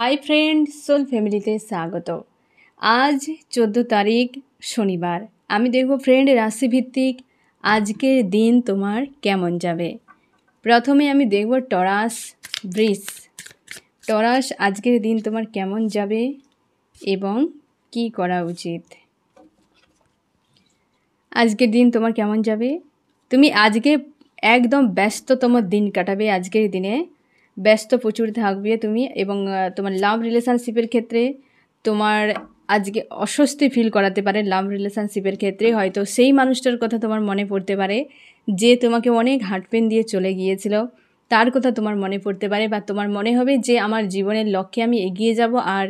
hi friend soul ফ্যামিলিতে স্বাগত আজ চোদ্দো তারিখ শনিবার আমি দেখব ফ্রেন্ড রাশিভিত্তিক আজকের দিন তোমার কেমন যাবে প্রথমে আমি দেখব টরাস ব্রিস টরাস আজকের দিন তোমার কেমন যাবে এবং কি করা উচিত আজকের দিন তোমার কেমন যাবে তুমি আজকে একদম ব্যস্ততম দিন কাটাবে আজকের দিনে ব্যস্ত প্রচুর থাকবে তুমি এবং তোমার লাভ রিলেশনশিপের ক্ষেত্রে তোমার আজকে অস্বস্তি ফিল করাতে পারে লাভ রিলেশনশিপের ক্ষেত্রে হয়তো সেই মানুষটার কথা তোমার মনে পড়তে পারে যে তোমাকে অনেক হার্টপেন দিয়ে চলে গিয়েছিল তার কথা তোমার মনে পড়তে পারে বা তোমার মনে হবে যে আমার জীবনের লক্ষ্যে আমি এগিয়ে যাব আর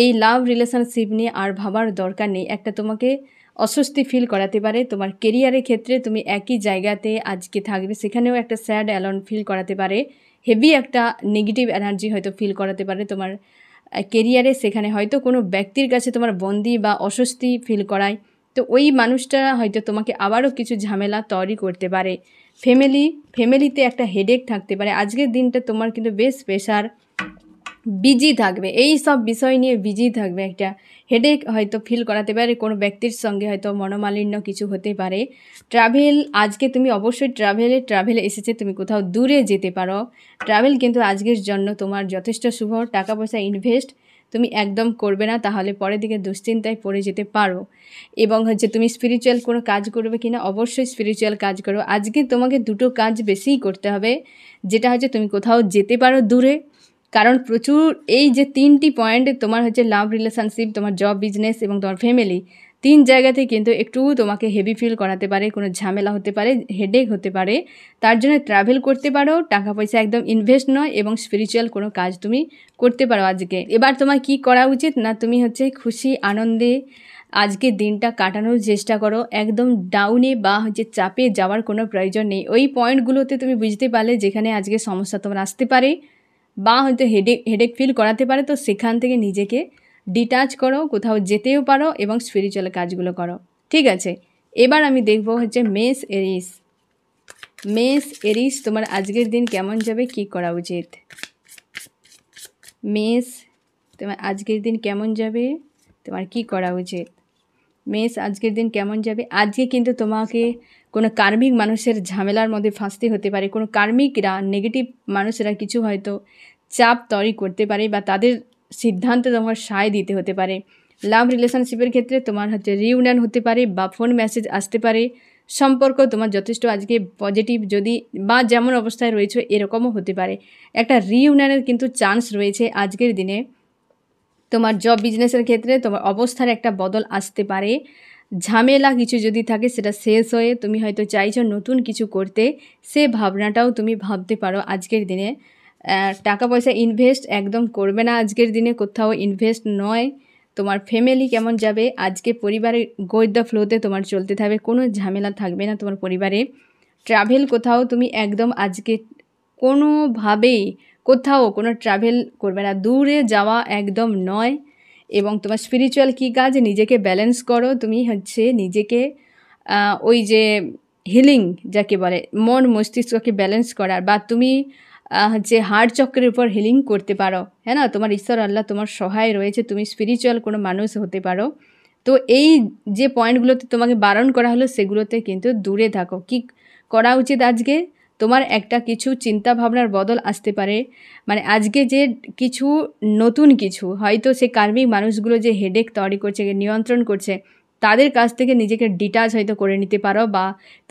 এই লাভ রিলেশনশিপ নিয়ে আর ভাবার দরকার নেই একটা তোমাকে অস্বস্তি ফিল করাতে পারে তোমার কেরিয়ারের ক্ষেত্রে তুমি একই জায়গাতে আজকে থাকবে সেখানেও একটা স্যাড অ্যালন ফিল করাতে পারে হেভি একটা নেগেটিভ এনার্জি হয়তো ফিল করাতে পারে তোমার কেরিয়ারে সেখানে হয়তো কোনো ব্যক্তির কাছে তোমার বন্দি বা অস্বস্তি ফিল করায় তো ওই মানুষটা হয়তো তোমাকে আবারও কিছু ঝামেলা তৈরি করতে পারে ফ্যামিলি ফ্যামিলিতে একটা হেডেক থাকতে পারে আজকের দিনটা তোমার কিন্তু বেশ প্রেশার বিজি থাকবে এই সব বিষয় নিয়ে বিজি থাকবে একটা হেডেক হয়তো ফিল করাতে পারে কোনো ব্যক্তির সঙ্গে হয়তো মনোমালিন্য কিছু হতে পারে ট্রাভেল আজকে তুমি অবশ্যই ট্রাভেলে ট্রাভেলে এসেছে তুমি কোথাও দূরে যেতে পারো ট্রাভেল কিন্তু আজকের জন্য তোমার যথেষ্ট শুভ টাকা পয়সা ইনভেস্ট তুমি একদম করবে না তাহলে পরের দিকে দুশ্চিন্তায় পড়ে যেতে পারো এবং হচ্ছে তুমি স্পিরিচুয়াল কোনো কাজ করবে কিনা অবশ্যই স্পিরিচুয়াল কাজ করো আজকে তোমাকে দুটো কাজ বেশিই করতে হবে যেটা হচ্ছে তুমি কোথাও যেতে পারো দূরে কারণ প্রচুর এই যে তিনটি পয়েন্ট তোমার হচ্ছে লাভ রিলেশনশিপ তোমার জব বিজনেস এবং তোমার ফ্যামিলি তিন জায়গাতে কিন্তু একটু তোমাকে হেভি ফিল করাতে পারে কোনো ঝামেলা হতে পারে হেডেক হতে পারে তার জন্য ট্রাভেল করতে পারো টাকা পয়সা একদম ইনভেস্ট নয় এবং স্পিরিচুয়াল কোনো কাজ তুমি করতে পারো আজকে এবার তোমার কি করা উচিত না তুমি হচ্ছে খুশি আনন্দে আজকে দিনটা কাটানোর চেষ্টা করো একদম ডাউনে বা হচ্ছে চাপে যাওয়ার কোনো প্রয়োজন নেই ওই পয়েন্টগুলোতে তুমি বুঝতে পারলে যেখানে আজকে সমস্যা তোমার আসতে পারে বা হয়তো হেডেক হেডেক ফিল করাতে পারে তো সেখান থেকে নিজেকে ডিটাচ করো কোথাও যেতেও পারো এবং স্পিরিচুয়াল কাজগুলো করো ঠিক আছে এবার আমি দেখব হচ্ছে মেস এরিস মেস এরিস তোমার আজকের দিন কেমন যাবে কি করা উচিত মেস তোমার আজকের দিন কেমন যাবে তোমার কি করা উচিত মেস আজকের দিন কেমন যাবে আজকে কিন্তু তোমাকে কোনো কার্মিক মানুষের ঝামেলার মধ্যে ফাঁসতে হতে পারে কোনো কার্মিকরা নেগেটিভ মানুষেরা কিছু হয়তো চাপ তৈরি করতে পারে বা তাদের সিদ্ধান্তে তোমার সায় দিতে হতে পারে লাভ রিলেশনশিপের ক্ষেত্রে তোমার হচ্ছে রিউনিয়ন হতে পারে বা ফোন মেসেজ আসতে পারে সম্পর্ক তোমার যথেষ্ট আজকে পজিটিভ যদি বা যেমন অবস্থায় রয়েছে এরকমও হতে পারে একটা রিউনিয়নের কিন্তু চান্স রয়েছে আজকের দিনে তোমার জব বিজনেসের ক্ষেত্রে তোমার অবস্থার একটা বদল আসতে পারে ঝামেলা কিছু যদি থাকে সেটা শেষ হয়ে তুমি হয়তো চাইছো নতুন কিছু করতে সে ভাবনাটাও তুমি ভাবতে পারো আজকের দিনে টাকা পয়সা ইনভেস্ট একদম করবে না আজকের দিনে কোথাও ইনভেস্ট নয় তোমার ফ্যামিলি কেমন যাবে আজকে পরিবারের গোয়েদ ফ্লোতে তোমার চলতে থাকবে কোনো ঝামেলা থাকবে না তোমার পরিবারে ট্রাভেল কোথাও তুমি একদম আজকে কোনোভাবেই কোথাও কোনো ট্রাভেল করবে না দূরে যাওয়া একদম নয় এবং তোমার স্পিরিচুয়াল কী কাজ নিজেকে ব্যালেন্স করো তুমি হচ্ছে নিজেকে ওই যে হিলিং যাকে বলে মন মস্তিষ্ককে ব্যালেন্স করার বা তুমি হচ্ছে হাড় চক্রের উপর হিলিং করতে পারো হ্যাঁ না তোমার ঈশ্বর আল্লাহ তোমার সহায় রয়েছে তুমি স্পিরিচুয়াল কোনো মানুষ হতে পারো তো এই যে পয়েন্টগুলোতে তোমাকে বারণ করা হলো সেগুলোতে কিন্তু দূরে থাকো কি করা উচিত আজকে তোমার একটা কিছু চিন্তা ভাবনার বদল আসতে পারে মানে আজকে যে কিছু নতুন কিছু হয়তো সে কার্মিক মানুষগুলো যে হেডেক তৈরি করছে নিয়ন্ত্রণ করছে তাদের কাছ থেকে নিজেকে ডিটাচ হয়তো করে নিতে পারো বা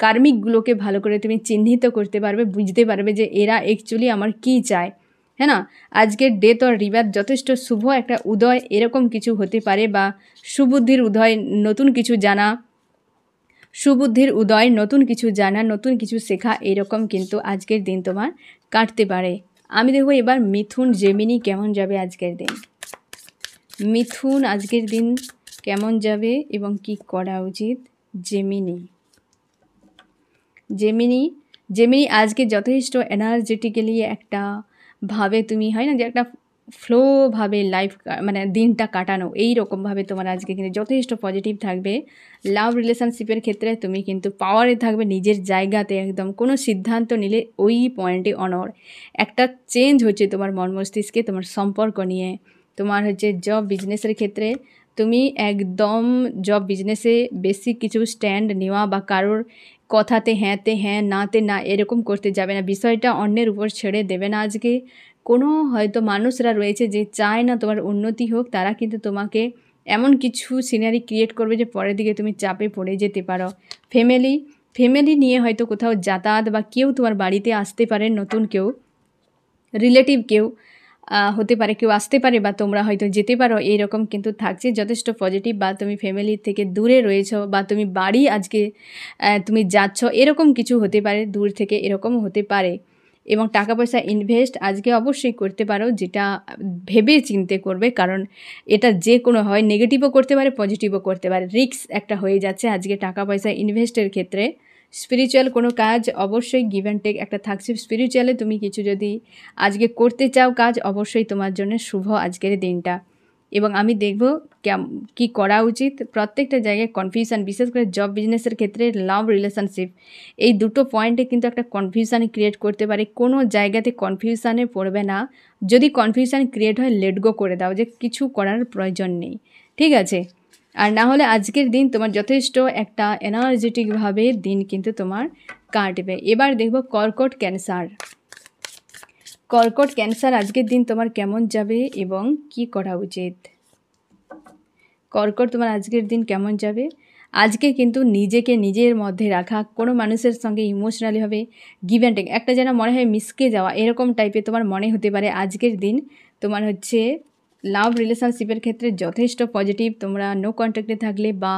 কার্মিকগুলোকে ভালো করে তুমি চিহ্নিত করতে পারবে বুঝতে পারবে যে এরা অ্যাকচুয়ালি আমার কি চায় হ্যাঁ না আজকের ডেথ আর রিবার যথেষ্ট শুভ একটা উদয় এরকম কিছু হতে পারে বা সুবুদ্ধির উদয় নতুন কিছু জানা সুবুদ্ধির উদয় নতুন কিছু জানা নতুন কিছু শেখা এরকম কিন্তু আজকের দিন তোমার কাটতে পারে আমি দেখব এবার মিথুন জেমিনি কেমন যাবে আজকের দিন মিথুন আজকের দিন কেমন যাবে এবং কি করা উচিত জেমিনি জেমিনি জেমিনি আজকে যথেষ্ট এনার্জেটিক্যালি একটা ভাবে তুমি হয় না যে একটা ফ্লোভাবে লাইফ মানে দিনটা কাটানো এই রকমভাবে তোমার আজকে কিন্তু যথেষ্ট পজিটিভ থাকবে লাভ রিলেশনশিপের ক্ষেত্রে তুমি কিন্তু পাওয়ারে থাকবে নিজের জায়গাতে একদম কোনো সিদ্ধান্ত নিলে ওই পয়েন্টে অনর একটা চেঞ্জ হচ্ছে তোমার মন মস্তিষ্কে তোমার সম্পর্ক নিয়ে তোমার হচ্ছে জব বিজনেসের ক্ষেত্রে তুমি একদম জব বিজনেসে বেশি কিছু স্ট্যান্ড নেওয়া বা কারোর কথাতে হ্যাঁতে হ্যাঁ নাতে না এরকম করতে যাবে না বিষয়টা অন্যের উপর ছেড়ে দেবে না আজকে কোনো হয়তো মানুষরা রয়েছে যে চায় না তোমার উন্নতি হোক তারা কিন্তু তোমাকে এমন কিছু সিনারি ক্রিয়েট করবে যে পরের দিকে তুমি চাপে পড়ে যেতে পারো ফ্যামিলি ফ্যামিলি নিয়ে হয়তো কোথাও যাতায়াত বা কেউ তোমার বাড়িতে আসতে পারে নতুন কেউ রিলেটিভ কেউ হতে পারে কেউ আসতে পারে বা তোমরা হয়তো যেতে পারো এইরকম কিন্তু থাকছে যথেষ্ট পজিটিভ বা তুমি ফ্যামিলি থেকে দূরে রয়েছ বা তুমি বাড়ি আজকে তুমি যাচ্ছ এরকম কিছু হতে পারে দূর থেকে এরকম হতে পারে এবং টাকা পয়সা ইনভেস্ট আজকে অবশ্যই করতে পারো যেটা ভেবে চিনতে করবে কারণ এটা যে কোনো হয় নেগেটিভও করতে পারে পজিটিভও করতে পারে রিক্স একটা হয়ে যাচ্ছে আজকে টাকা পয়সা ইনভেস্টের ক্ষেত্রে স্পিরিচুয়াল কোনো কাজ অবশ্যই গিভ অ্যান্ড টেক একটা থাকছে স্পিরিচুয়ালে তুমি কিছু যদি আজকে করতে চাও কাজ অবশ্যই তোমার জন্য শুভ আজকের দিনটা এবং আমি দেখব কি করা উচিত প্রত্যেকটা জায়গায় কনফিউশান বিশেষ করে জব বিজনেসের ক্ষেত্রে লাভ রিলেশনশিপ এই দুটো পয়েন্টে কিন্তু একটা কনফিউশান ক্রিয়েট করতে পারে কোনো জায়গাতে কনফিউশানে পড়বে না যদি কনফিউশান ক্রিয়েট হয় লেটগো করে দাও যে কিছু করার প্রয়োজন নেই ঠিক আছে আর না হলে আজকের দিন তোমার যথেষ্ট একটা এনার্জেটিকভাবে দিন কিন্তু তোমার কাটবে এবার দেখব কর্কট ক্যান্সার কর্কট ক্যান্সার আজকের দিন তোমার কেমন যাবে এবং কি করা উচিত কর্কট তোমার আজকের দিন কেমন যাবে আজকে কিন্তু নিজেকে নিজের মধ্যে রাখা কোনো মানুষের সঙ্গে ইমোশনালি হবে গিভ অ্যান্ড টেক একটা যেন মনে হয় মিসকে যাওয়া এরকম টাইপের তোমার মনে হতে পারে আজকের দিন তোমার হচ্ছে লাভ রিলেশনশিপের ক্ষেত্রে যথেষ্ট পজিটিভ তোমরা নো কন্ট্যাক্টে থাকলে বা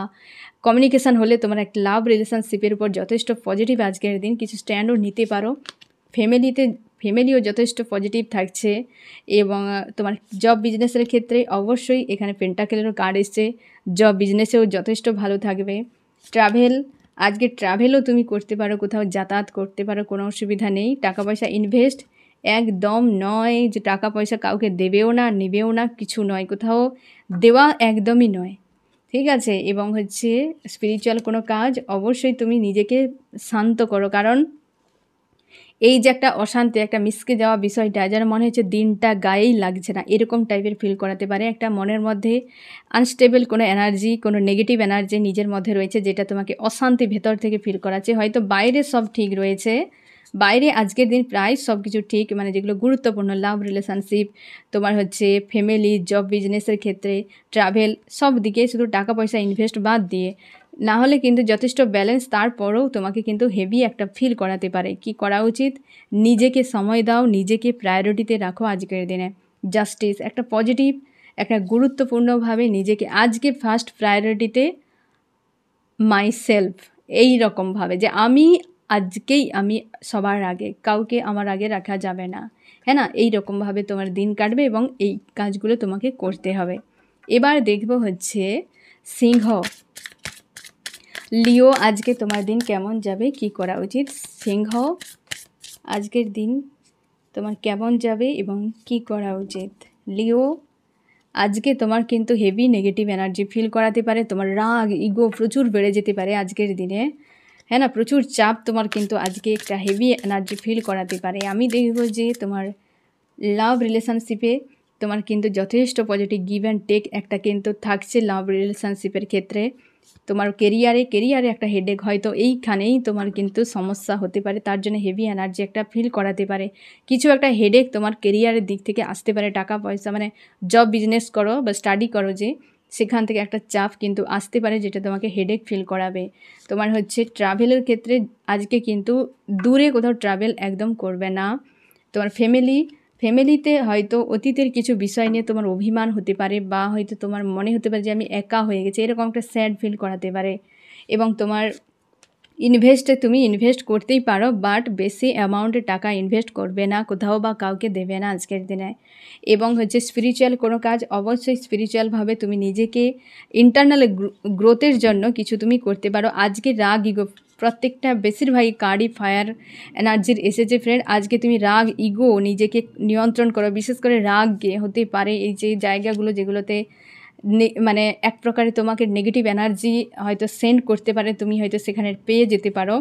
কমিউনিকেশান হলে তোমার একটা লাভ রিলেশনশিপের উপর যথেষ্ট পজিটিভ আজকের দিন কিছু স্ট্যান্ডও নিতে পারো ফ্যামিলিতে ফ্যামিলিও যথেষ্ট পজিটিভ থাকছে এবং তোমার জব বিজনেসের ক্ষেত্রে অবশ্যই এখানে পেন্টাকেলেরও কার্ড এসছে জব বিজনেসেও যথেষ্ট ভালো থাকবে ট্রাভেল আজকে ট্রাভেলও তুমি করতে পারো কোথাও যাতায়াত করতে পারো কোনো অসুবিধা নেই টাকা পয়সা ইনভেস্ট একদম নয় যে টাকা পয়সা কাউকে দেবেও না নেবেও না কিছু নয় কোথাও দেওয়া একদমই নয় ঠিক আছে এবং হচ্ছে স্পিরিচুয়াল কোনো কাজ অবশ্যই তুমি নিজেকে শান্ত করো কারণ এই যে একটা অশান্তি একটা মিসকে যাওয়া বিষয়টা যেন মনে হচ্ছে দিনটা গায়েই লাগছে না এরকম টাইপের ফিল করাতে পারে একটা মনের মধ্যে আনস্টেবল কোনো এনার্জি কোনো নেগেটিভ এনার্জি নিজের মধ্যে রয়েছে যেটা তোমাকে অশান্তি ভেতর থেকে ফিল করাচ্ছে হয়তো বাইরে সব ঠিক রয়েছে বাইরে আজকের দিন প্রায় সব কিছু ঠিক মানে যেগুলো গুরুত্বপূর্ণ লাভ রিলেশনশিপ তোমার হচ্ছে ফ্যামিলি জব বিজনেসের ক্ষেত্রে ট্রাভেল সব দিকে শুধু টাকা পয়সা ইনভেস্ট বাদ দিয়ে না হলে কিন্তু যথেষ্ট ব্যালেন্স তারপরেও তোমাকে কিন্তু হেভি একটা ফিল করাতে পারে কি করা উচিত নিজেকে সময় দাও নিজেকে প্রায়োরিটিতে রাখো আজকের দিনে জাস্টিস একটা পজিটিভ একটা গুরুত্বপূর্ণভাবে নিজেকে আজকে ফার্স্ট প্রায়োরিটিতে মাই সেলফ এই রকমভাবে যে আমি আজকেই আমি সবার আগে কাউকে আমার আগে রাখা যাবে না হ্যাঁ না এই রকমভাবে তোমার দিন কাটবে এবং এই কাজগুলো তোমাকে করতে হবে এবার দেখব হচ্ছে সিংহ লিও আজকে তোমার দিন কেমন যাবে কি করা উচিত সিংহ আজকের দিন তোমার কেমন যাবে এবং কি করা উচিত লিও আজকে তোমার কিন্তু হেভি নেগেটিভ এনার্জি ফিল করাতে পারে তোমার রাগ ইগো প্রচুর বেড়ে যেতে পারে আজকের দিনে হ্যাঁ না প্রচুর চাপ তোমার কিন্তু আজকে একটা হেভি এনার্জি ফিল করাতে পারে আমি দেখব যে তোমার লাভ রিলেশনশিপে তোমার কিন্তু যথেষ্ট পজিটিভ গিভ অ্যান্ড টেক একটা কিন্তু থাকছে লাভ রিলেশনশিপের ক্ষেত্রে তোমার কেরিয়ারে কেরিয়ারে একটা হেডেক হয়তো এইখানেই তোমার কিন্তু সমস্যা হতে পারে তার জন্য হেভি এনার্জি একটা ফিল করাতে পারে কিছু একটা হেডেক তোমার কেরিয়ারের দিক থেকে আসতে পারে টাকা পয়সা মানে জব বিজনেস করো বা স্টাডি করো যে সেখান থেকে একটা চাপ কিন্তু আসতে পারে যেটা তোমাকে হেডেক ফিল করাবে তোমার হচ্ছে ট্রাভেলের ক্ষেত্রে আজকে কিন্তু দূরে কোথাও ট্রাভেল একদম করবে না তোমার ফ্যামিলি ফ্যামিলিতে হয়তো অতীতের কিছু বিষয় নিয়ে তোমার অভিমান হতে পারে বা হয়তো তোমার মনে হতে পারে যে আমি একা হয়ে গেছি এরকম একটা স্যাড ফিল করাতে পারে এবং তোমার ইনভেস্টে তুমি ইনভেস্ট করতেই পারো বাট বেশি অ্যামাউন্টে টাকা ইনভেস্ট করবে না কোথাও বা কাউকে দেবে না আজকের দিনে এবং হচ্ছে স্পিরিচুয়াল কোনো কাজ অবশ্যই স্পিরিচুয়ালভাবে তুমি নিজেকে ইন্টারনাল গ্রোথের জন্য কিছু তুমি করতে পারো আজকে রাগ ইগো প্রত্যেকটা বেশিরভাগই কার্ডি ফায়ার এনার্জির এসেছে ফ্রেন্ড আজকে তুমি রাগ ইগো নিজেকে নিয়ন্ত্রণ করো বিশেষ করে রাগকে হতে পারে এই যে জায়গাগুলো যেগুলোতে মানে এক প্রকারে তোমাকে নেগেটিভ এনার্জি হয়তো সেন্ড করতে পারে তুমি হয়তো সেখানে পেয়ে যেতে পারো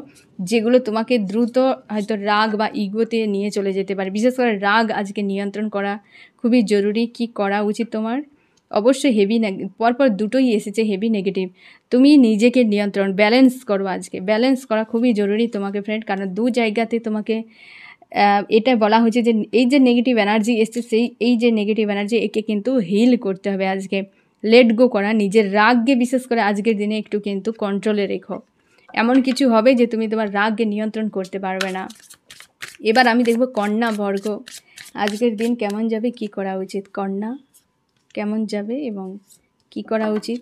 যেগুলো তোমাকে দ্রুত হয়তো রাগ বা ইগোতে নিয়ে চলে যেতে পারে বিশেষ করে রাগ আজকে নিয়ন্ত্রণ করা খুবই জরুরি কি করা উচিত তোমার অবশ্যই হেভি পরপর দুটোই এসেছে হেভি নেগেটিভ তুমি নিজেকে নিয়ন্ত্রণ ব্যালেন্স করো আজকে ব্যালেন্স করা খুবই জরুরি তোমাকে ফ্রেন্ড কারণ দু জায়গাতে তোমাকে এটা বলা হয়েছে যে এই যে নেগেটিভ এনার্জি এসছে সেই এই যে নেগেটিভ এনার্জি একে কিন্তু হিল করতে হবে আজকে লেট গো করা নিজের রাগকে বিশেষ করে আজকের দিনে একটু কিন্তু কন্ট্রোলে রেখো এমন কিছু হবে যে তুমি তোমার রাগকে নিয়ন্ত্রণ করতে পারবে না এবার আমি দেখব কন্যা বর্গ আজকের দিন কেমন যাবে কি করা উচিত কন্যা কেমন যাবে এবং কি করা উচিত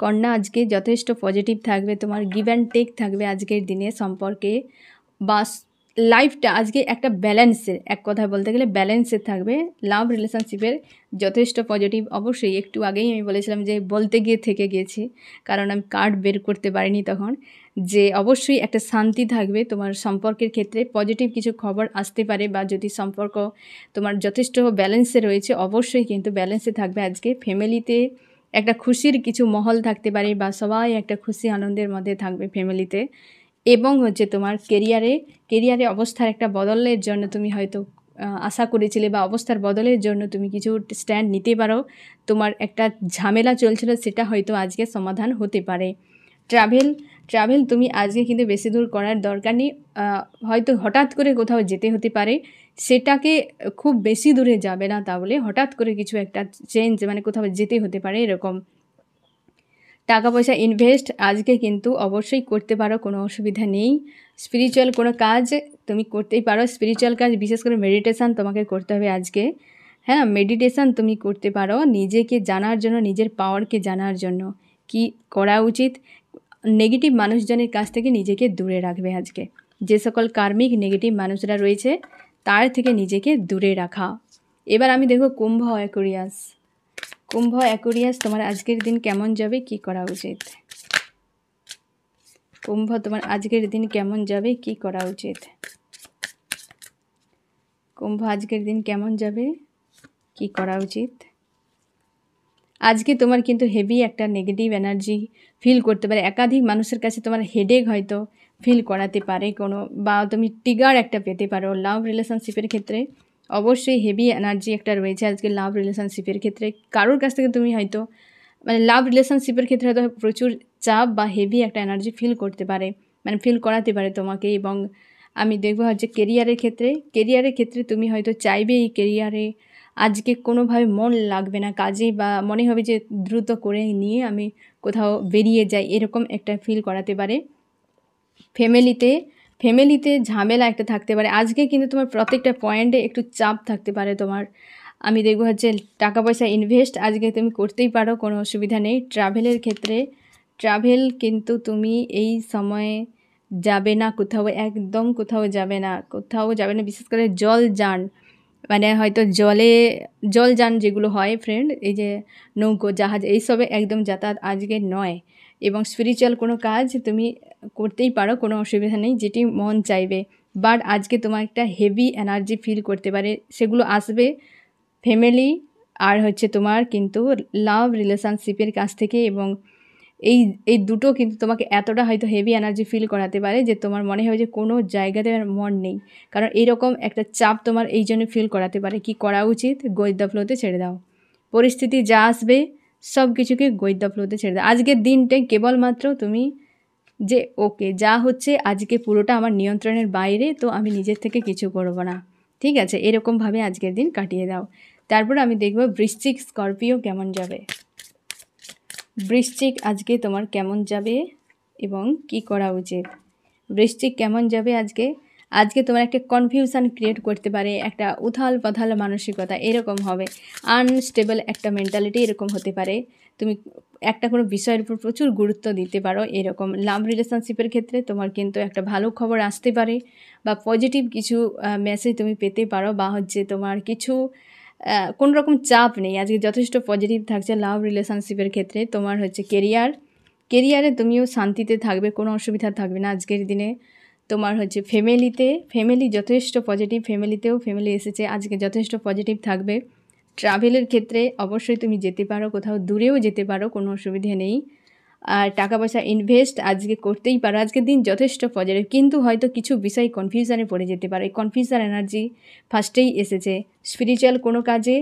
কন্যা আজকে যথেষ্ট পজিটিভ থাকবে তোমার গিভ অ্যান্ড টেক থাকবে আজকের দিনে সম্পর্কে বাস লাইফটা আজকে একটা ব্যালেন্সের এক কথায় বলতে গেলে ব্যালেন্সে থাকবে লাভ রিলেশনশিপের যথেষ্ট পজিটিভ অবশ্যই একটু আগেই আমি বলেছিলাম যে বলতে গিয়ে থেকে গিয়েছি কারণ আমি কার্ড বের করতে পারিনি তখন যে অবশ্যই একটা শান্তি থাকবে তোমার সম্পর্কের ক্ষেত্রে পজিটিভ কিছু খবর আসতে পারে বা যদি সম্পর্ক তোমার যথেষ্ট ব্যালেন্সে রয়েছে অবশ্যই কিন্তু ব্যালেন্সে থাকবে আজকে ফ্যামিলিতে একটা খুশির কিছু মহল থাকতে পারে বা সবাই একটা খুশি আনন্দের মধ্যে থাকবে ফ্যামিলিতে এবং হচ্ছে তোমার কেরিয়ারে কেরিয়ারে অবস্থার একটা বদলের জন্য তুমি হয়তো আশা করেছিলে বা অবস্থার বদলের জন্য তুমি কিছু স্ট্যান্ড নিতে পারো তোমার একটা ঝামেলা চলছিল সেটা হয়তো আজকে সমাধান হতে পারে ট্রাভেল ট্রাভেল তুমি আজকে কিন্তু বেশি দূর করার দরকার নেই হয়তো হঠাৎ করে কোথাও যেতে হতে পারে সেটাকে খুব বেশি দূরে যাবে না তাহলে হঠাৎ করে কিছু একটা চেঞ্জ মানে কোথাও যেতে হতে পারে এরকম টাকা পয়সা ইনভেস্ট আজকে কিন্তু অবশ্যই করতে পারো কোনো অসুবিধা নেই স্পিরিচুয়াল কোনো কাজ তুমি করতেই পারো স্পিরিচুয়াল কাজ বিশেষ করে মেডিটেশান তোমাকে করতে হবে আজকে হ্যাঁ মেডিটেশান তুমি করতে পারো নিজেকে জানার জন্য নিজের পাওয়ারকে জানার জন্য কি করা উচিত নেগেটিভ মানুষজনের কাছ থেকে নিজেকে দূরে রাখবে আজকে যে সকল কার্মিক নেগেটিভ মানুষরা রয়েছে তার থেকে নিজেকে দূরে রাখা এবার আমি দেখো কুম্ভ অ্যাকোরিয়াস কুম্ভ অ্যাকুরিয়াস তোমার আজকের দিন কেমন যাবে কি করা উচিত কুম্ভ তোমার আজকের দিন কেমন যাবে কি করা উচিত কুম্ভ আজকের দিন কেমন যাবে কি করা উচিত আজকে তোমার কিন্তু হেভি একটা নেগেটিভ এনার্জি ফিল করতে পারে একাধিক মানুষের কাছে তোমার হেডেক হয়তো ফিল করাতে পারে কোনো বা তুমি টিগার একটা পেতে পারো লাভ রিলেশনশিপের ক্ষেত্রে অবশ্যই হেভি এনার্জি একটা রয়েছে আজকে লাভ রিলেশনশিপের ক্ষেত্রে কারোর কাছ থেকে তুমি হয়তো মানে লাভ রিলেশনশিপের ক্ষেত্রে হয়তো প্রচুর চাপ বা হেভি একটা এনার্জি ফিল করতে পারে মানে ফিল করাতে পারে তোমাকে এবং আমি দেখবো হচ্ছে কেরিয়ারের ক্ষেত্রে কেরিয়ারের ক্ষেত্রে তুমি হয়তো চাইবে এই কেরিয়ারে আজকে কোনোভাবে মন লাগবে না কাজে বা মনে হবে যে দ্রুত করে নিয়ে আমি কোথাও বেরিয়ে যাই এরকম একটা ফিল করাতে পারে ফ্যামিলিতে ফ্যামিলিতে ঝামেলা একটা থাকতে পারে আজকে কিন্তু তোমার প্রত্যেকটা পয়েন্টে একটু চাপ থাকতে পারে তোমার আমি দেখবো হচ্ছে টাকা পয়সা ইনভেস্ট আজকে তুমি করতেই পারো কোনো অসুবিধা নেই ট্রাভেলের ক্ষেত্রে ট্রাভেল কিন্তু তুমি এই সময়ে যাবে না কোথাও একদম কোথাও যাবে না কোথাও যাবে না বিশেষ করে জল যান মানে হয়তো জলে জল যান যেগুলো হয় ফ্রেন্ড এই যে নৌকো জাহাজ এইসবে একদম যাতায়াত আজকে নয় এবং স্পিরিচুয়াল কোনো কাজ তুমি করতেই পারো কোনো অসুবিধা নেই যেটি মন চাইবে বাট আজকে তোমার একটা হেভি এনার্জি ফিল করতে পারে সেগুলো আসবে ফ্যামিলি আর হচ্ছে তোমার কিন্তু লাভ রিলেশনশিপের কাছ থেকে এবং এই এই দুটো কিন্তু তোমাকে এতটা হয়তো হেভি এনার্জি ফিল করাতে পারে যে তোমার মনে হয় যে কোনো জায়গাতে আর মন নেই কারণ এইরকম একটা চাপ তোমার এই জন্য ফিল করাতে পারে কি করা উচিত গোয়েদা ফ্লোতে ছেড়ে দাও পরিস্থিতি যা আসবে সব কিছুকে গোয়েদা ফ্লোতে ছেড়ে দাও আজকের দিনটা কেবলমাত্র তুমি যে ওকে যা হচ্ছে আজকে পুরোটা আমার নিয়ন্ত্রণের বাইরে তো আমি নিজের থেকে কিছু করব না ঠিক আছে এরকমভাবে আজকের দিন কাটিয়ে দাও তারপর আমি দেখব বৃশ্চিক স্করপিও কেমন যাবে বৃশ্চিক আজকে তোমার কেমন যাবে এবং কি করা উচিত বৃষ্টি কেমন যাবে আজকে আজকে তোমার একটা কনফিউশান ক্রিয়েট করতে পারে একটা উথাল পাথাল মানসিকতা এরকম হবে আনস্টেবল একটা মেন্টালিটি এরকম হতে পারে তুমি একটা কোনো বিষয়ের উপর প্রচুর গুরুত্ব দিতে পারো এরকম লাভ রিলেশনশিপের ক্ষেত্রে তোমার কিন্তু একটা ভালো খবর আসতে পারে বা পজিটিভ কিছু মেসেজ তুমি পেতে পারো বা হচ্ছে তোমার কিছু কোন রকম চাপ নেই আজকে যথেষ্ট পজিটিভ থাকছে লাভ রিলেশনশিপের ক্ষেত্রে তোমার হচ্ছে কেরিয়ার কেরিয়ারে তুমিও শান্তিতে থাকবে কোনো অসুবিধা থাকবে না আজকের দিনে তোমার হচ্ছে ফ্যামিলিতে ফ্যামিলি যথেষ্ট পজিটিভ ফ্যামিলিতেও ফ্যামিলি এসেছে আজকে যথেষ্ট পজিটিভ থাকবে ট্রাভেলের ক্ষেত্রে অবশ্যই তুমি যেতে পারো কোথাও দূরেও যেতে পারো কোনো অসুবিধে নেই আর টাকা পয়সা ইনভেস্ট আজকে করতেই পারো আজকের দিন যথেষ্ট পজিটিভ কিন্তু হয়তো কিছু বিষয় কনফিউশানে পড়ে যেতে পারে কনফিউশান এনার্জি ফার্স্টেই এসেছে স্পিরিচুয়াল কোনো কাজে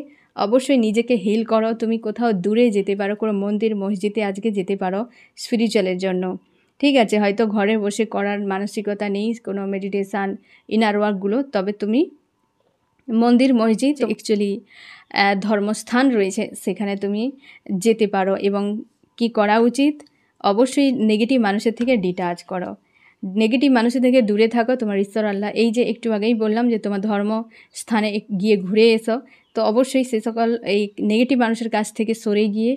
অবশ্যই নিজেকে হিল করো তুমি কোথাও দূরে যেতে পারো কোনো মন্দির মসজিদে আজকে যেতে পারো স্পিরিচুয়ালের জন্য ঠিক আছে হয়তো ঘরে বসে করার মানসিকতা নেই কোনো মেডিটেশান ইনার ওয়ার্কগুলো তবে তুমি মন্দির মসজিদ অ্যাকচুয়ালি ধর্মস্থান রয়েছে সেখানে তুমি যেতে পারো এবং কি করা উচিত অবশ্যই নেগেটিভ মানুষের থেকে ডিটাচ করো নেগেটিভ মানুষের থেকে দূরে থাকো তোমার ঈশ্বর আল্লাহ এই যে একটু আগেই বললাম যে তোমার ধর্ম স্থানে গিয়ে ঘুরে এসো তো অবশ্যই সে সকল এই নেগেটিভ মানুষের কাছ থেকে সরে গিয়ে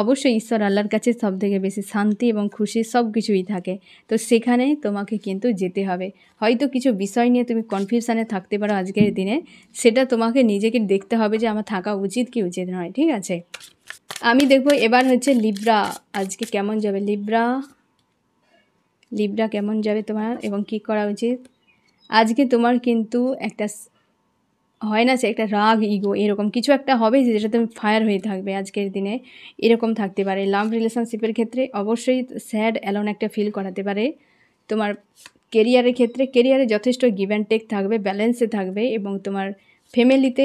অবশ্যই ঈশ্বর আল্লাহর কাছে সব থেকে বেশি শান্তি এবং খুশি সব কিছুই থাকে তো সেখানে তোমাকে কিন্তু যেতে হবে হয়তো কিছু বিষয় নিয়ে তুমি কনফিউশানে থাকতে পারো আজকের দিনে সেটা তোমাকে নিজেকে দেখতে হবে যে আমার থাকা উচিত কি উচিত নয় ঠিক আছে আমি দেখব এবার হচ্ছে লিব্রা আজকে কেমন যাবে লিব্রা লিব্রা কেমন যাবে তোমার এবং কি করা উচিত আজকে তোমার কিন্তু একটা হয় না সে একটা রাগ ইগো এরকম কিছু একটা হবে যেটাতে ফায়ার হয়ে থাকবে আজকের দিনে এরকম থাকতে পারে লাভ রিলেশনশিপের ক্ষেত্রে অবশ্যই স্যাড অ্যালোন একটা ফিল করাতে পারে তোমার কেরিয়ারের ক্ষেত্রে কেরিয়ারে যথেষ্ট গিভ অ্যান্ড টেক থাকবে ব্যালেন্সে থাকবে এবং তোমার ফ্যামিলিতে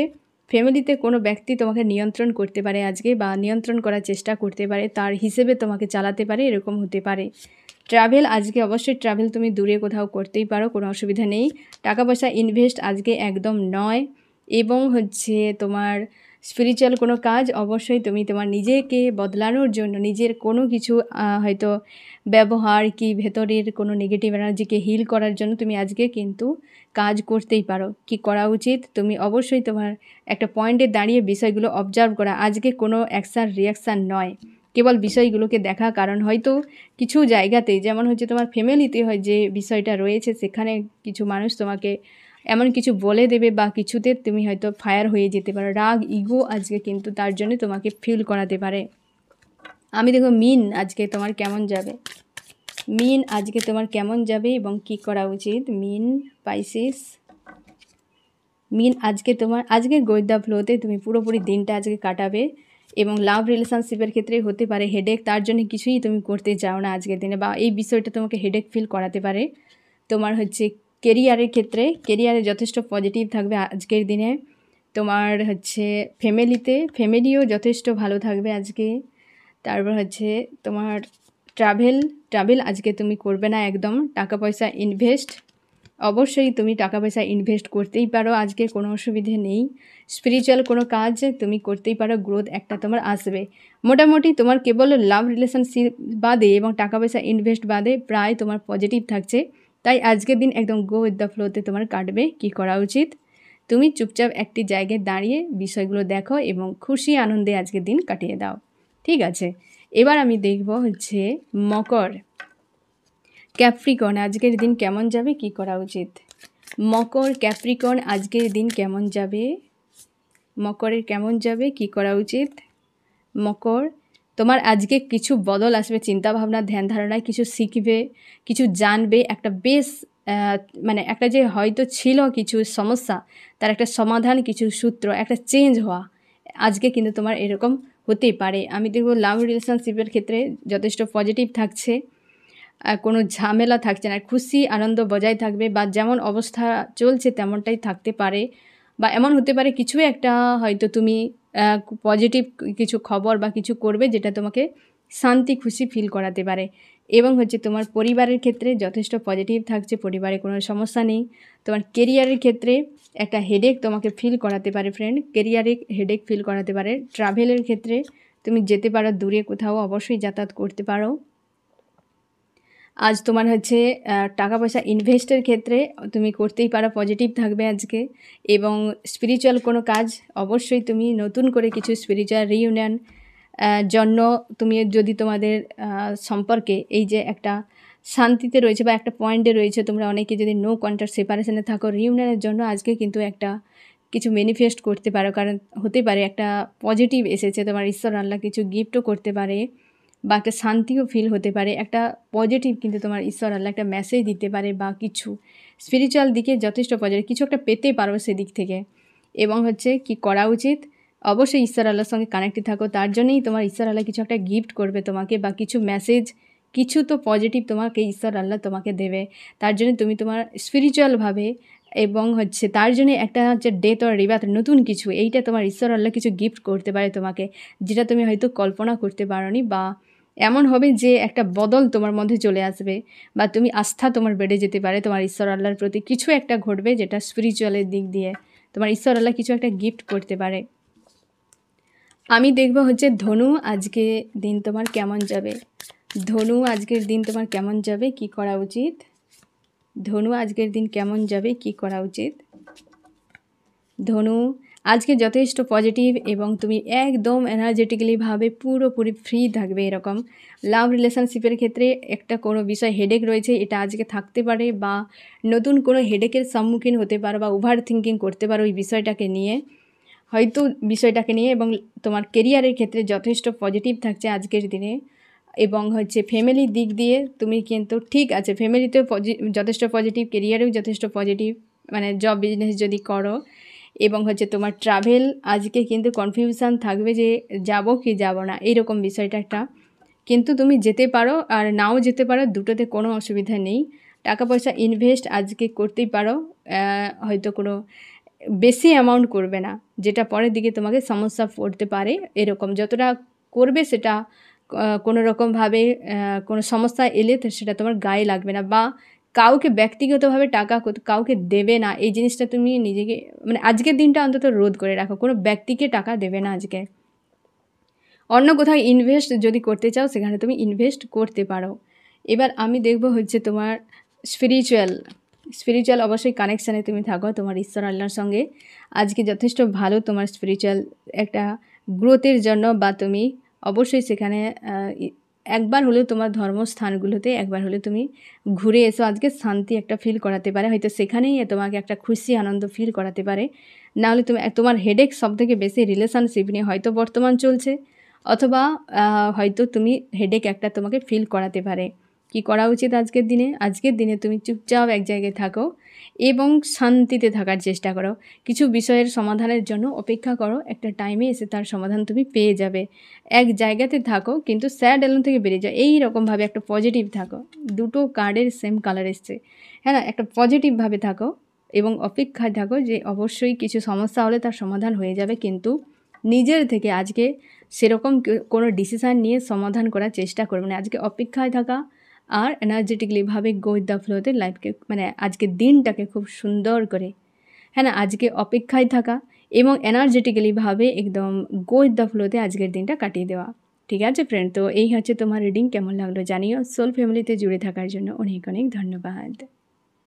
ফ্যামিলিতে কোনো ব্যক্তি তোমাকে নিয়ন্ত্রণ করতে পারে আজকে বা নিয়ন্ত্রণ করার চেষ্টা করতে পারে তার হিসেবে তোমাকে চালাতে পারে এরকম হতে পারে ট্রাভেল আজকে অবশ্যই ট্রাভেল তুমি দূরে কোথাও করতেই পারো কোনো অসুবিধা নেই টাকা পয়সা ইনভেস্ট আজকে একদম নয় এবং হচ্ছে তোমার স্পিরিচুয়াল কোনো কাজ অবশ্যই তুমি তোমার নিজেকে বদলানোর জন্য নিজের কোনো কিছু হয়তো ব্যবহার কি ভেতরের কোনো নেগেটিভ এনার্জিকে হিল করার জন্য তুমি আজকে কিন্তু কাজ করতেই পারো কি করা উচিত তুমি অবশ্যই তোমার একটা পয়েন্টে দাঁড়িয়ে বিষয়গুলো অবজার্ভ করা আজকে কোনো অ্যাকশান রিয়াকশান নয় কেবল বিষয়গুলোকে দেখা কারণ হয়তো কিছু জায়গাতে যেমন হচ্ছে তোমার ফ্যামিলিতে হয় যে বিষয়টা রয়েছে সেখানে কিছু মানুষ তোমাকে এমন কিছু বলে দেবে বা কিছুতে তুমি হয়তো ফায়ার হয়ে যেতে পারো রাগ ইগো আজকে কিন্তু তার জন্য তোমাকে ফিল করাতে পারে আমি দেখো মিন আজকে তোমার কেমন যাবে মিন আজকে তোমার কেমন যাবে এবং কি করা উচিত মিন পাইসিস মিন আজকে তোমার আজকে গোয়েন্দা ফ্লোতে তুমি পুরোপুরি দিনটা আজকে কাটাবে এবং লাভ রিলেশনশিপের ক্ষেত্রে হতে পারে হেডেক তার জন্য কিছুই তুমি করতে চাও না আজকের দিনে বা এই বিষয়টা তোমাকে হেডেক ফিল করাতে পারে তোমার হচ্ছে কেরিয়ারের ক্ষেত্রে কেরিয়ারে যথেষ্ট পজিটিভ থাকবে আজকের দিনে তোমার হচ্ছে ফ্যামিলিতে ফ্যামিলিও যথেষ্ট ভালো থাকবে আজকে তারপর হচ্ছে তোমার ট্রাভেল ট্রাভেল আজকে তুমি করবে না একদম টাকা পয়সা ইনভেস্ট অবশ্যই তুমি টাকা পয়সা ইনভেস্ট করতেই পারো আজকে কোনো অসুবিধে নেই স্পিরিচুয়াল কোনো কাজ তুমি করতেই পারো গ্রোথ একটা তোমার আসবে মোটামুটি তোমার কেবল লাভ রিলেশনশিপ বাদে এবং টাকা পয়সা ইনভেস্ট বাদে প্রায় তোমার পজিটিভ থাকছে তাই আজকের দিন একদম গো উইথ দ্য ফ্লোতে তোমার কাটবে কি করা উচিত তুমি চুপচাপ একটি জায়গায় দাঁড়িয়ে বিষয়গুলো দেখো এবং খুশি আনন্দে আজকের দিন কাটিয়ে দাও ঠিক আছে এবার আমি দেখব হচ্ছে মকর ক্যাপ্রিকন আজকের দিন কেমন যাবে কি করা উচিত মকর ক্যাপ্রিকন আজকের দিন কেমন যাবে মকরের কেমন যাবে কি করা উচিত মকর তোমার আজকে কিছু বদল আসবে চিন্তাভাবনা ধ্যান ধারণায় কিছু শিখবে কিছু জানবে একটা বেশ মানে একটা যে হয়তো ছিল কিছু সমস্যা তার একটা সমাধান কিছু সূত্র একটা চেঞ্জ হওয়া আজকে কিন্তু তোমার এরকম হতেই পারে আমি দেখব লাভ রিলেশনশিপের ক্ষেত্রে যথেষ্ট পজিটিভ থাকছে কোনো ঝামেলা থাকছে না খুশি আনন্দ বজায় থাকবে বা যেমন অবস্থা চলছে তেমনটাই থাকতে পারে বা এমন হতে পারে কিছু একটা হয়তো তুমি পজিটিভ কিছু খবর বা কিছু করবে যেটা তোমাকে শান্তি খুশি ফিল করাতে পারে এবং হচ্ছে তোমার পরিবারের ক্ষেত্রে যথেষ্ট পজিটিভ থাকছে পরিবারে কোনো সমস্যা নেই তোমার কেরিয়ারের ক্ষেত্রে একটা হেডেক তোমাকে ফিল করাতে পারে ফ্রেন্ড কেরিয়ারে হেডেক ফিল করাতে পারে ট্রাভেলের ক্ষেত্রে তুমি যেতে পারো দূরে কোথাও অবশ্যই যাতায়াত করতে পারো আজ তোমার হচ্ছে টাকা পয়সা ইনভেস্টের ক্ষেত্রে তুমি করতেই পারো পজিটিভ থাকবে আজকে এবং স্পিরিচুয়াল কোনো কাজ অবশ্যই তুমি নতুন করে কিছু স্পিরিচুয়াল রিউনিয়ন জন্য তুমি যদি তোমাদের সম্পর্কে এই যে একটা শান্তিতে রয়েছে বা একটা পয়েন্টে রয়েছে তোমরা অনেকে যদি নো কন্ট্যাক্ট সেপারেশনে থাকো রিউনিয়নের জন্য আজকে কিন্তু একটা কিছু ম্যানিফেস্ট করতে পারো কারণ হতে পারে একটা পজিটিভ এসেছে তোমার ঈশ্বর আল্লাহ কিছু গিফটও করতে পারে বা একটা শান্তিও ফিল হতে পারে একটা পজিটিভ কিন্তু তোমার ঈশ্বর আল্লাহ একটা মেসেজ দিতে পারে বা কিছু স্পিরিচুয়াল দিকে যথেষ্ট পজিটিভ কিছু একটা পেতে পারো সেদিক থেকে এবং হচ্ছে কি করা উচিত অবশ্যই ঈশ্বর আল্লাহর সঙ্গে কানেক্টেড থাকো তার জন্যই তোমার ঈশ্বর আল্লাহ কিছু একটা গিফট করবে তোমাকে বা কিছু মেসেজ কিছু তো পজিটিভ তোমাকে ঈশ্বর আল্লাহ তোমাকে দেবে তার জন্য তুমি তোমার স্পিরিচুয়ালভাবে এবং হচ্ছে তার জন্য একটা হচ্ছে ডেথ অর রিবাথ নতুন কিছু এইটা তোমার ঈশ্বর আল্লাহ কিছু গিফট করতে পারে তোমাকে যেটা তুমি হয়তো কল্পনা করতে পারো বা এমন হবে যে একটা বদল তোমার মধ্যে চলে আসবে বা তুমি আস্থা তোমার বেড়ে যেতে পারে তোমার ঈশ্বর আল্লাহর প্রতি কিছু একটা ঘটবে যেটা স্পিরিচুয়ালের দিক দিয়ে তোমার ঈশ্বর আল্লাহ কিছু একটা গিফট করতে পারে আমি দেখব হচ্ছে ধনু আজকে দিন তোমার কেমন যাবে ধনু আজকের দিন তোমার কেমন যাবে কি করা উচিত ধনু আজকের দিন কেমন যাবে কি করা উচিত ধনু আজকে যথেষ্ট পজিটিভ এবং তুমি একদম এনার্জেটিক্যালিভাবে পুরোপুরি ফ্রি থাকবে এরকম লাভ রিলেশনশিপের ক্ষেত্রে একটা কোনো বিষয় হেডেক রয়েছে এটা আজকে থাকতে পারে বা নতুন কোনো হেডেকের সম্মুখীন হতে পারো বা ওভার থিঙ্কিং করতে পারো ওই বিষয়টাকে নিয়ে হয়তো বিষয়টাকে নিয়ে এবং তোমার কেরিয়ারের ক্ষেত্রে যথেষ্ট পজিটিভ থাকছে আজকের দিনে এবং হচ্ছে ফ্যামিলির দিক দিয়ে তুমি কিন্তু ঠিক আছে ফ্যামিলিতেও যথেষ্ট পজিটিভ কেরিয়ারেও যথেষ্ট পজিটিভ মানে জব বিজনেস যদি করো এবং হচ্ছে তোমার ট্রাভেল আজকে কিন্তু কনফিউশান থাকবে যে যাব কি যাব না এরকম বিষয়টা একটা কিন্তু তুমি যেতে পারো আর নাও যেতে পারো দুটোতে কোনো অসুবিধা নেই টাকা পয়সা ইনভেস্ট আজকে করতেই পারো হয়তো কোনো বেশি অ্যামাউন্ট করবে না যেটা পরের দিকে তোমাকে সমস্যা পড়তে পারে এরকম যতটা করবে সেটা কোনো রকমভাবে কোনো সমস্যা এলে সেটা তোমার গায়ে লাগবে না বা কাউকে ব্যক্তিগতভাবে টাকা কাউকে দেবে না এই জিনিসটা তুমি নিজেকে মানে আজকের দিনটা অন্তত রোধ করে রাখো কোনো ব্যক্তিকে টাকা দেবে না আজকে অন্য কোথাও ইনভেস্ট যদি করতে চাও সেখানে তুমি ইনভেস্ট করতে পারো এবার আমি দেখব হচ্ছে তোমার স্পিরিচুয়াল স্পিরিচুয়াল অবশ্যই কানেকশানে তুমি থাকো তোমার ঈশ্বর আল্লাহর সঙ্গে আজকে যথেষ্ট ভালো তোমার স্পিরিচুয়াল একটা গ্রোথের জন্য বা তুমি অবশ্যই সেখানে একবার হলেও তোমার ধর্মস্থানগুলোতে একবার হলে তুমি ঘুরে এসো আজকে শান্তি একটা ফিল করাতে পারে হয়তো সেখানেই তোমাকে একটা খুশি আনন্দ ফিল করাতে পারে নাহলে তুমি তোমার হেডেক সবথেকে বেশি রিলেশনশিপ নিয়ে হয়তো বর্তমান চলছে অথবা হয়তো তুমি হেডেক একটা তোমাকে ফিল করাতে পারে কি করা উচিত আজকের দিনে আজকের দিনে তুমি চুপচাপ এক জায়গায় থাকো এবং শান্তিতে থাকার চেষ্টা করো কিছু বিষয়ের সমাধানের জন্য অপেক্ষা করো একটা টাইমে এসে তার সমাধান তুমি পেয়ে যাবে এক জায়গাতে থাকো কিন্তু স্যাড অ্যালোন থেকে বেরিয়ে যাও এই একটা পজিটিভ থাকো দুটো কার্ডের সেম কালার এসছে হ্যাঁ না একটা পজিটিভভাবে থাকো এবং অপেক্ষায় থাকো যে অবশ্যই কিছু সমস্যা হলে তার সমাধান হয়ে যাবে কিন্তু নিজের থেকে আজকে সেরকম কোনো ডিসিশান নিয়ে সমাধান করার চেষ্টা করবে না আজকে অপেক্ষায় থাকা আর এনার্জেটিকলিভাবে গো উইথ দ্য ফ্লোতে লাইফকে মানে আজকের দিনটাকে খুব সুন্দর করে হ্যাঁ না আজকে অপেক্ষায় থাকা এবং এনার্জেটিক্যালিভাবে একদম গো উইথ দ্য ফ্লোতে আজকের দিনটা কাটিয়ে দেওয়া ঠিক আছে ফ্রেন্ড তো এই হচ্ছে তোমার রিডিং কেমন লাগলো জানিও সোল ফ্যামিলিতে জুড়ে থাকার জন্য অনেক অনেক ধন্যবাদ